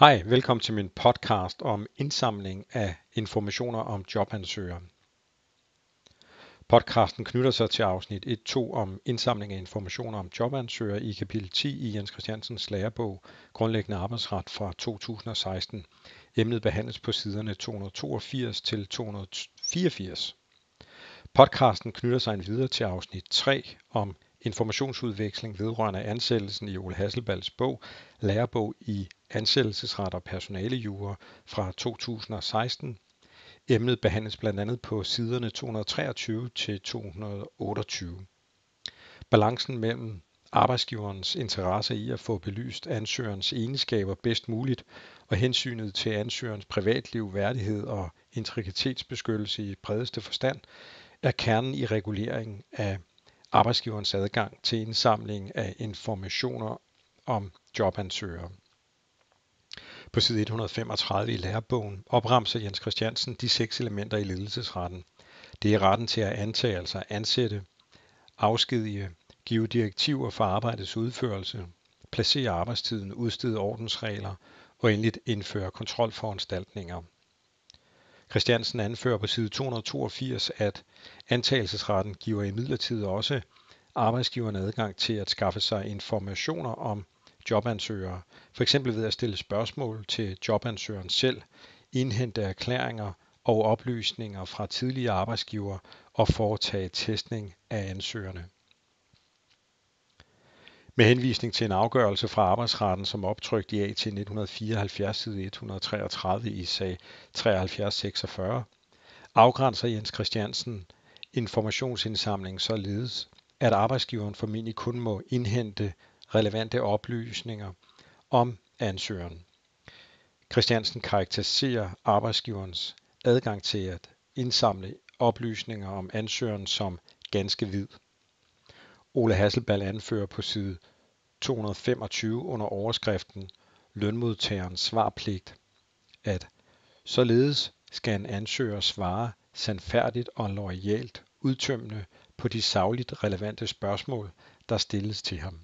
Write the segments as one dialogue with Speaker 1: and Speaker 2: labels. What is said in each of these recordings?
Speaker 1: Hej, velkommen til min podcast om indsamling af informationer om jobansøgere. Podcasten knytter sig til afsnit 1.2 om indsamling af informationer om jobansøgere i kapitel 10 i Jens Christiansens lærebog Grundlæggende arbejdsret fra 2016. Emnet behandles på siderne 282 til 284. Podcasten knytter sig en videre til afsnit 3 om informationsudveksling vedrørende ansættelsen i Ole Hasselbalds bog, lærebog i ansættelsesret og personalejure fra 2016. Emnet behandles blandt andet på siderne 223 til 228. Balancen mellem arbejdsgiverens interesse i at få belyst ansøgerens egenskaber bedst muligt og hensynet til ansøgerens privatliv, værdighed og integritetsbeskyttelse i bredeste forstand, er kernen i reguleringen af arbejdsgiverens adgang til indsamling af informationer om jobansøgere. På side 135 i lærebogen opremser Jens Christiansen de seks elementer i ledelsesretten. Det er retten til at antage, altså ansætte, afskedige, give direktiver for arbejdets udførelse, placere arbejdstiden, udstede ordensregler og endeligt indføre kontrolforanstaltninger. Christiansen anfører på side 282, at antagelsesretten giver imidlertid også arbejdsgiveren adgang til at skaffe sig informationer om jobansøgere, for eksempel ved at stille spørgsmål til jobansøgeren selv, indhente erklæringer og oplysninger fra tidligere arbejdsgiver og foretage testning af ansøgerne. Med henvisning til en afgørelse fra arbejdsretten som optrykt i AT 1974 side 133 i sag 7346, afgrænser Jens Christiansen informationsindsamling således, at arbejdsgiveren formentlig kun må indhente relevante oplysninger om ansøgeren. Christiansen karakteriserer arbejdsgiverens adgang til at indsamle oplysninger om ansøgeren som ganske vid. Ole Hasselbald anfører på side 225 under overskriften Lønmodtagerens svarpligt, at således skal en ansøger svare sandfærdigt og lojalt udtømmende på de sagligt relevante spørgsmål, der stilles til ham.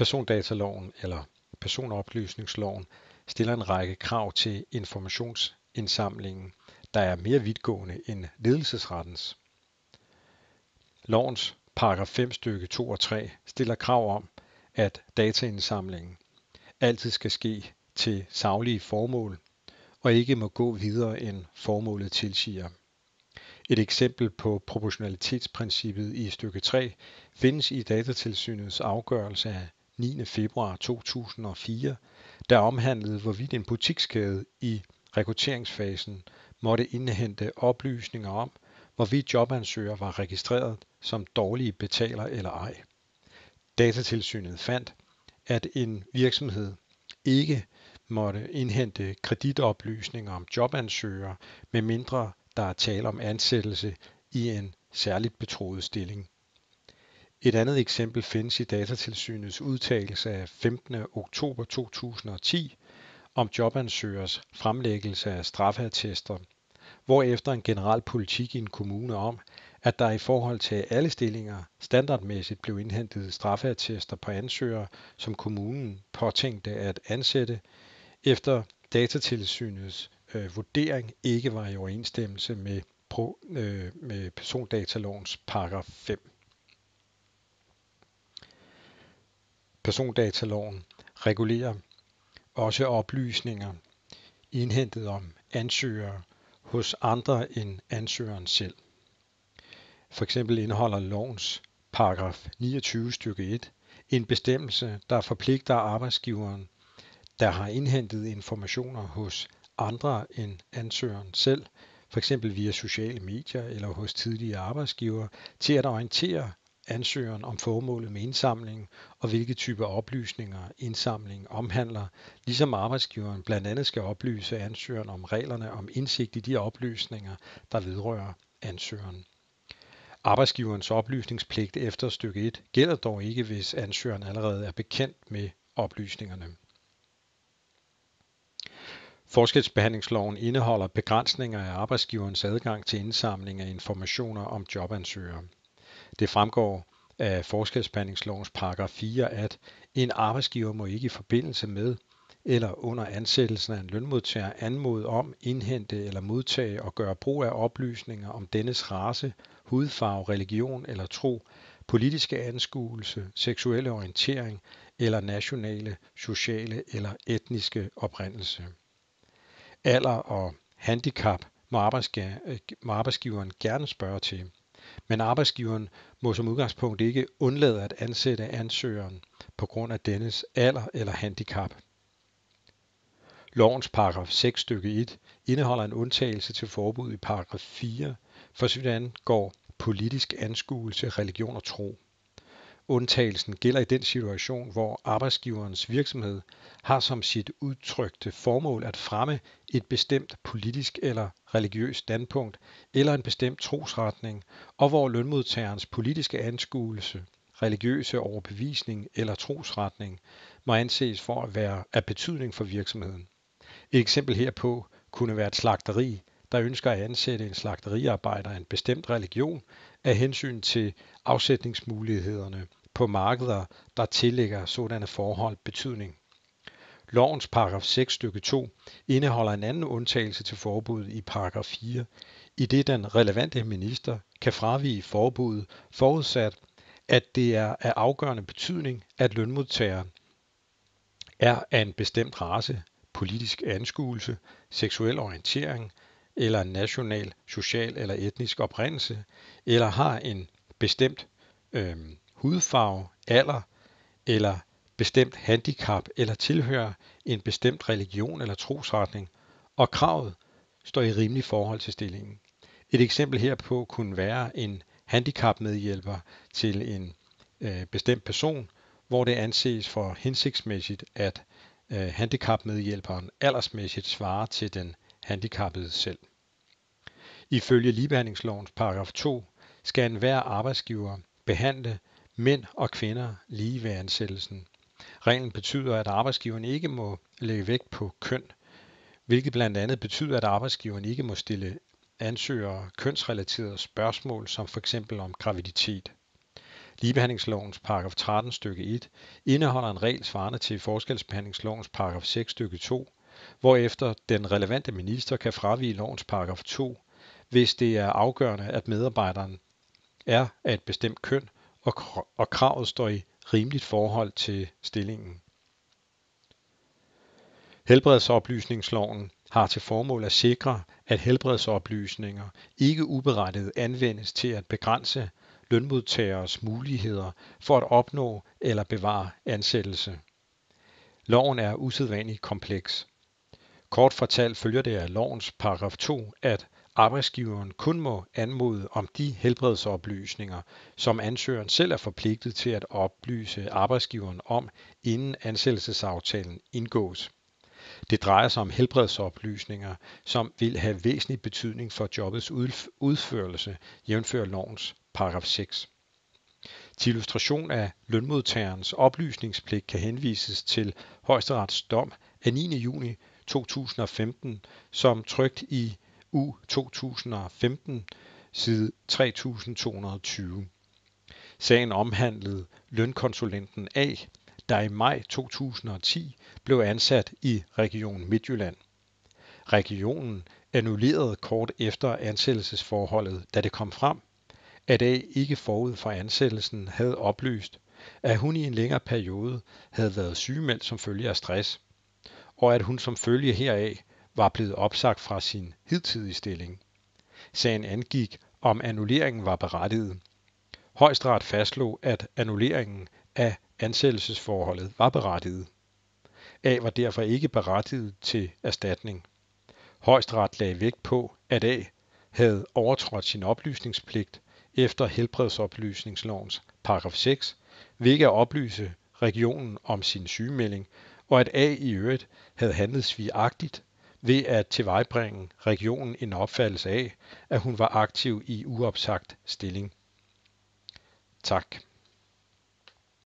Speaker 1: Persondataloven eller personoplysningsloven stiller en række krav til informationsindsamlingen, der er mere vidtgående end ledelsesrettens. Lovens paragraf 5 stykke 2 og 3 stiller krav om, at dataindsamlingen altid skal ske til saglige formål og ikke må gå videre end formålet tilsiger. Et eksempel på proportionalitetsprincippet i stykke 3 findes i datatilsynets afgørelse af 9. februar 2004, der omhandlede, hvorvidt en butikskæde i rekrutteringsfasen måtte indhente oplysninger om, hvorvidt jobansøger var registreret som dårlige betaler eller ej. Datatilsynet fandt, at en virksomhed ikke måtte indhente kreditoplysninger om jobansøgere, medmindre der er tale om ansættelse i en særligt betroet stilling. Et andet eksempel findes i Datatilsynets udtalelse af 15. oktober 2010 om jobansøgers fremlæggelse af straffeattester, hvorefter en generel politik i en kommune om, at der i forhold til alle stillinger standardmæssigt blev indhentet straffeattester på ansøgere, som kommunen påtænkte at ansætte, efter datatilsynets øh, vurdering ikke var i overensstemmelse med, pro, øh, med persondatalovens paragraf 5. Persondataloven regulerer også oplysninger indhentet om ansøgere hos andre end ansøgeren selv. For eksempel indeholder lovens paragraf 29 stykke 1 en bestemmelse, der forpligter arbejdsgiveren, der har indhentet informationer hos andre end ansøgeren selv, f.eks. via sociale medier eller hos tidligere arbejdsgiver, til at orientere ansøgeren om formålet med indsamlingen og hvilke typer oplysninger indsamlingen omhandler, ligesom arbejdsgiveren blandt andet skal oplyse ansøgeren om reglerne om indsigt i de oplysninger, der vedrører ansøgeren. Arbejdsgiverens oplysningspligt efter stykke 1 gælder dog ikke, hvis ansøgeren allerede er bekendt med oplysningerne. Forskelsbehandlingsloven indeholder begrænsninger af arbejdsgiverens adgang til indsamling af informationer om jobansøgere. Det fremgår af forskelsbehandlingslovens paragraf 4, at en arbejdsgiver må ikke i forbindelse med eller under ansættelsen af en lønmodtager anmode om, indhente eller modtage og gøre brug af oplysninger om dennes race, hudfarve, religion eller tro, politiske anskuelse, seksuelle orientering eller nationale, sociale eller etniske oprindelse. Alder og handicap må, arbejdsgiveren gerne spørge til men arbejdsgiveren må som udgangspunkt ikke undlade at ansætte ansøgeren på grund af dennes alder eller handicap. Lovens paragraf 6 stykke 1 indeholder en undtagelse til forbud i paragraf 4, for så vidt angår politisk anskuelse, religion og tro. Undtagelsen gælder i den situation, hvor arbejdsgiverens virksomhed har som sit udtrykte formål at fremme et bestemt politisk eller religiøst standpunkt eller en bestemt trosretning, og hvor lønmodtagerens politiske anskuelse, religiøse overbevisning eller trosretning må anses for at være af betydning for virksomheden. Et eksempel herpå kunne være et slagteri, der ønsker at ansætte en slagteriarbejder af en bestemt religion af hensyn til afsætningsmulighederne på markeder, der tillægger sådanne forhold betydning. Lovens paragraf 6 stykke 2 indeholder en anden undtagelse til forbuddet i paragraf 4, i det den relevante minister kan fravige forbuddet forudsat, at det er af afgørende betydning, at lønmodtageren er af en bestemt race, politisk anskuelse, seksuel orientering eller national, social eller etnisk oprindelse, eller har en bestemt øh, hudfarve, alder eller bestemt handicap eller tilhører en bestemt religion eller trosretning, og kravet står i rimelig forhold til stillingen. Et eksempel herpå kunne være en handicapmedhjælper til en øh, bestemt person, hvor det anses for hensigtsmæssigt, at øh, handicapmedhjælperen aldersmæssigt svarer til den handicappede selv. Ifølge ligebehandlingslovens paragraf 2 skal enhver arbejdsgiver behandle mænd og kvinder lige ved ansættelsen. Reglen betyder, at arbejdsgiveren ikke må lægge vægt på køn, hvilket blandt andet betyder, at arbejdsgiveren ikke må stille ansøgere kønsrelaterede spørgsmål, som f.eks. om graviditet. Ligebehandlingslovens paragraf 13 stykke 1 indeholder en regel svarende til forskelsbehandlingslovens paragraf 6 stykke 2, hvorefter den relevante minister kan fravige lovens paragraf 2, hvis det er afgørende, at medarbejderen er af et bestemt køn og, og kravet står i rimeligt forhold til stillingen. Helbredsoplysningsloven har til formål at sikre, at helbredsoplysninger ikke uberettiget anvendes til at begrænse lønmodtageres muligheder for at opnå eller bevare ansættelse. Loven er usædvanligt kompleks. Kort fortalt følger det af lovens paragraf 2, at arbejdsgiveren kun må anmode om de helbredsoplysninger, som ansøgeren selv er forpligtet til at oplyse arbejdsgiveren om, inden ansættelsesaftalen indgås. Det drejer sig om helbredsoplysninger, som vil have væsentlig betydning for jobbets udførelse, jævnfør lovens paragraf 6. Til illustration af lønmodtagerens oplysningspligt kan henvises til højesterets dom af 9. juni 2015, som trygt i U 2015, side 3220. Sagen omhandlede lønkonsulenten A, der i maj 2010 blev ansat i Region Midtjylland. Regionen annullerede kort efter ansættelsesforholdet, da det kom frem, at A ikke forud for ansættelsen havde oplyst, at hun i en længere periode havde været sygemeldt som følge af stress, og at hun som følge heraf var blevet opsagt fra sin hidtidige stilling. Sagen angik, om annulleringen var berettiget. Højesteret fastslog, at annulleringen af ansættelsesforholdet var berettiget. A var derfor ikke berettiget til erstatning. Højesteret lagde vægt på, at A havde overtrådt sin oplysningspligt efter helbredsoplysningslovens paragraf 6 ved ikke at oplyse regionen om sin sygemelding, og at A i øvrigt havde handlet svigagtigt ved at tilvejebringe regionen en opfattelse af, at hun var aktiv i uopsagt stilling. Tak.